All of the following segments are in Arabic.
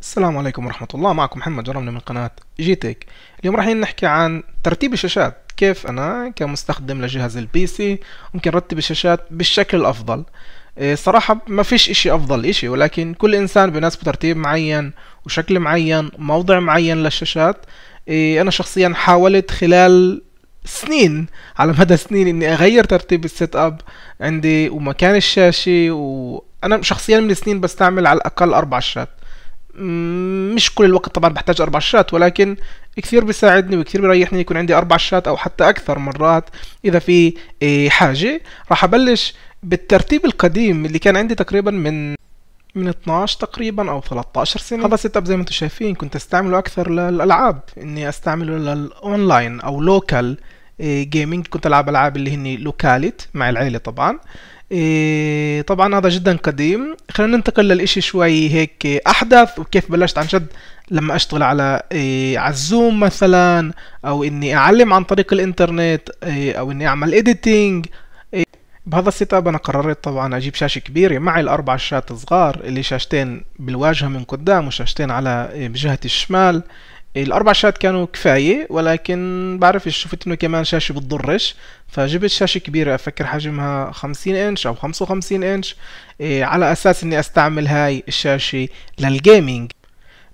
السلام عليكم ورحمة الله معكم محمد جرمنا من قناة جي تيك اليوم راح نحكي عن ترتيب الشاشات كيف أنا كمستخدم لجهاز البي سي ممكن أرتب الشاشات بالشكل الأفضل إيه، صراحة ما فيش اشي أفضل اشي ولكن كل إنسان بيناسبه ترتيب معين وشكل معين موضع معين للشاشات إيه، أنا شخصيا حاولت خلال سنين على مدى سنين اني اغير ترتيب السيت اب عندي ومكان الشاشه وانا شخصيا من سنين بستعمل على الاقل اربع شاشات مش كل الوقت طبعا بحتاج اربع شات ولكن كثير بيساعدني وكثير بيريحني يكون عندي اربع شات او حتى اكثر مرات اذا في إيه، حاجه راح ابلش بالترتيب القديم اللي كان عندي تقريبا من من 12 تقريبا او 13 سنه هذا سيت اب زي ما انتم شايفين كنت استعمله اكثر للالعاب اني استعمله للاونلاين او لوكال إيه، جيمنج كنت العب العاب اللي هن لوكاليت مع العيله طبعا إيه طبعا هذا جدا قديم خلينا ننتقل للإشي شوي هيك أحدث وكيف بلشت عن جد لما أشتغل على إيه على مثلا أو إني أعلم عن طريق الإنترنت إيه أو إني أعمل إديتينج بهذا السيت اب انا قررت طبعا اجيب شاشه كبيره معي الاربع شاشات صغار اللي شاشتين بالواجهه من قدام وشاشتين على إيه، بجهه الشمال الاربع شاشات كانوا كفايه ولكن بعرف شفت انه كمان شاشه بتضرش فجبت شاشه كبيره افكر حجمها 50 انش او 55 انش إيه، على اساس اني استعمل هاي الشاشه للجيمنج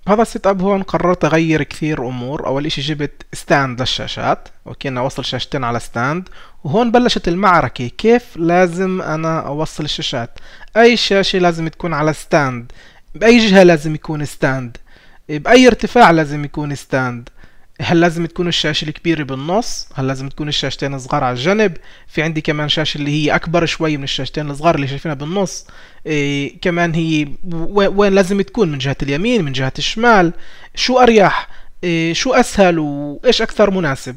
بهذا السيت اب هون قررت اغير كثير امور اول اشي جبت ستاند للشاشات اوكي انا اوصل شاشتين على ستاند وهون بلشت المعركة كيف لازم انا اوصل الشاشات اي شاشة لازم تكون على ستاند باي جهة لازم يكون ستاند باي ارتفاع لازم يكون ستاند هل لازم تكون الشاشة الكبيرة بالنص هل لازم تكون الشاشتين الصغار على الجنب في عندي كمان شاشة اللي هي أكبر شوي من الشاشتين الصغار اللي شايفينها بالنص إيه كمان هي وين لازم تكون من جهة اليمين من جهة الشمال شو أريح إيه شو أسهل وإيش أكثر مناسب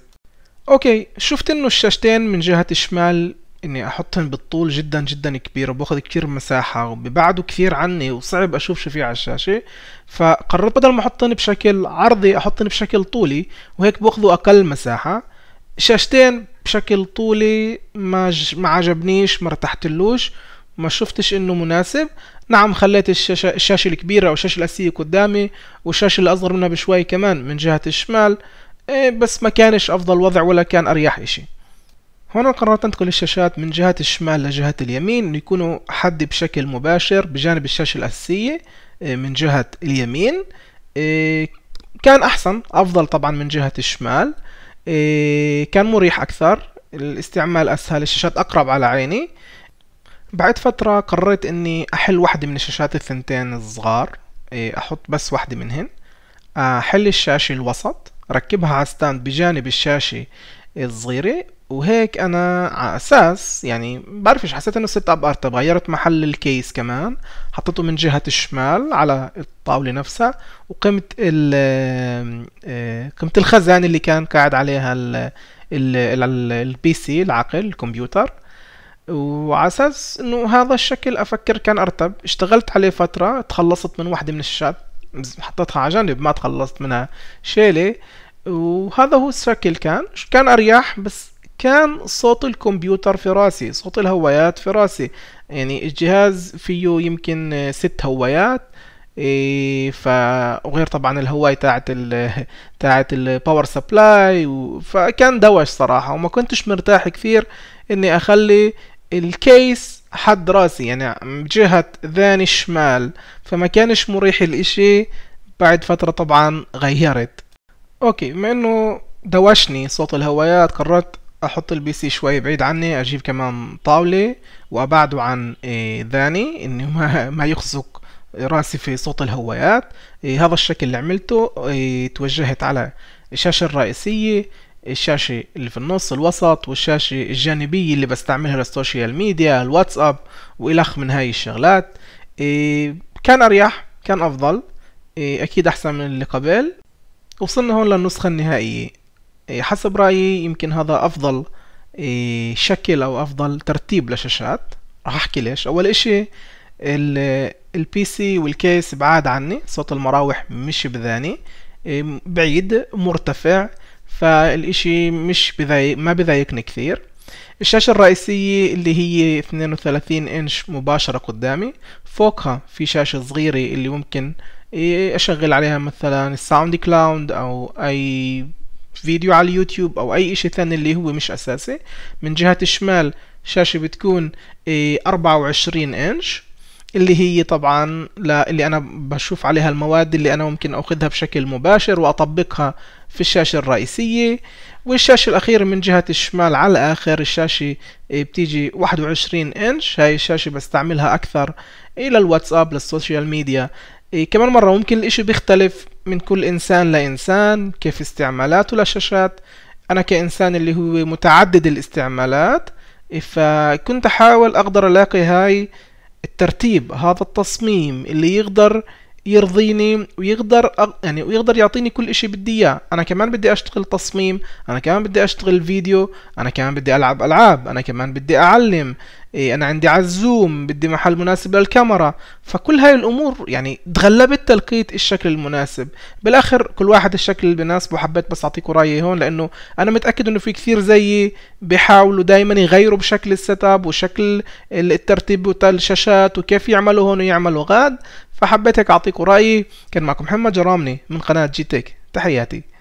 أوكي شفت إنه الشاشتين من جهة الشمال اني احطهم بالطول جدا جدا كبير وباخذ كتير مساحة وببعدوا كثير عني وصعب اشوف شو في على الشاشة فقررت بدل ما احطهم بشكل عرضي احطهم بشكل طولي وهيك باخذوا اقل مساحة شاشتين بشكل طولي ما ما عجبنيش ما ارتحتلوش ما شفتش انه مناسب نعم خليت الشاشة, الشاشة الكبيرة او الشاشة الاساسية قدامي والشاشة الاصغر منها بشوي كمان من جهة الشمال إيه، بس ما كانش افضل وضع ولا كان اريح اشي هنا قررت أنقل الشاشات من جهة الشمال لجهة اليمين يكونوا حد بشكل مباشر بجانب الشاشة الأساسية آه، من جهة اليمين آه، كان أحسن أفضل طبعا من جهة الشمال آه، كان مريح أكثر الاستعمال أسهل الشاشات أقرب على عيني بعد فترة قررت إني أحل واحدة من الشاشات الثنتين الصغار أحط بس واحدة منهن أحل الشاشة الوسط ركبها على ستاند بجانب الشاشة الصغيرة وهيك انا على اساس يعني بعرفش حسيت انه السيت اب ارتب غيرت محل الكيس كمان حطيته من جهه الشمال على الطاوله نفسها ال قيمه آه، الخزان اللي كان قاعد عليها البي سي العقل الكمبيوتر وعلى اساس انه هذا الشكل افكر كان ارتب اشتغلت عليه فتره تخلصت من واحده من الشات حطيتها على جنب ما تخلصت منها شيله وهذا هو الشكل كان كان اريح بس كان صوت الكمبيوتر في راسي صوت الهوايات في راسي يعني الجهاز فيه يمكن ست هوايات إيه، ف وغير طبعا الهواية تاعت ال تاعت الباور سبلاي و... فكان دوش صراحة وما كنتش مرتاح كثير اني اخلي الكيس حد راسي يعني جهة ذاني الشمال فما كانش مريح الاشي بعد فترة طبعا غيرت اوكي بما انه دوشني صوت الهوايات قررت احط البي سي شوي بعيد عني اجيب كمان طاولة وابعده عن إيه، ذاني انه ما, ما يخزق راسي في صوت الهوايات إيه، هذا الشكل اللي عملته إيه، توجهت على الشاشة الرئيسية الشاشة اللي في النص الوسط والشاشة الجانبية اللي بستعملها للسوشيال ميديا الواتساب والخ من هاي الشغلات كان اريح كان افضل اكيد احسن من اللي قبل وصلنا هون للنسخة النهائية إيه، حسب رأيي يمكن هذا أفضل إيه، شكل أو أفضل ترتيب لشاشات راح أحكي ليش أول إشي البي سي والكيس بعاد عني صوت المراوح مش بذاني إيه، بعيد مرتفع فالإشي مش بذايق ما بذايقني كثير الشاشة الرئيسية اللي هي 32 إنش مباشرة قدامي فوقها في شاشة صغيرة اللي ممكن أشغل عليها مثلا الساوند كلاود أو أي فيديو على اليوتيوب او اي اشي ثاني اللي هو مش اساسي من جهة الشمال شاشة بتكون إيه، اربعة وعشرين انش اللي هي طبعا اللي انا بشوف عليها المواد اللي انا ممكن اخذها بشكل مباشر واطبقها في الشاشة الرئيسية والشاشة الأخيرة من جهة الشمال على الآخر الشاشة إيه، بتيجي 21 إنش هاي الشاشة بستعملها أكثر إلى الواتساب للسوشيال ميديا إيه، كمان مرة ممكن الإشي بيختلف من كل إنسان لإنسان كيف استعمالاته للشاشات أنا كإنسان اللي هو متعدد الاستعمالات فكنت أحاول أقدر ألاقي هاي الترتيب هذا التصميم اللي يقدر يرضيني ويقدر أغ... يعني ويقدر يعطيني كل شيء بدي اياه انا كمان بدي اشتغل تصميم انا كمان بدي اشتغل فيديو انا كمان بدي العب العاب انا كمان بدي اعلم إيه انا عندي عزوم بدي محل مناسب للكاميرا فكل هاي الامور يعني تغلبت تلقيت الشكل المناسب بالاخر كل واحد الشكل اللي بناسبه حبيت بس اعطيكم رايي هون لانه انا متاكد انه في كثير زيي بيحاولوا دائما يغيروا بشكل السيت اب وشكل الترتيب بتاع الشاشات وكيف يعملوا هون ويعملوا غاد فحبيت هيك أعطيكم رأيي كان معكم محمد جرامني من قناة جي تيك تحياتي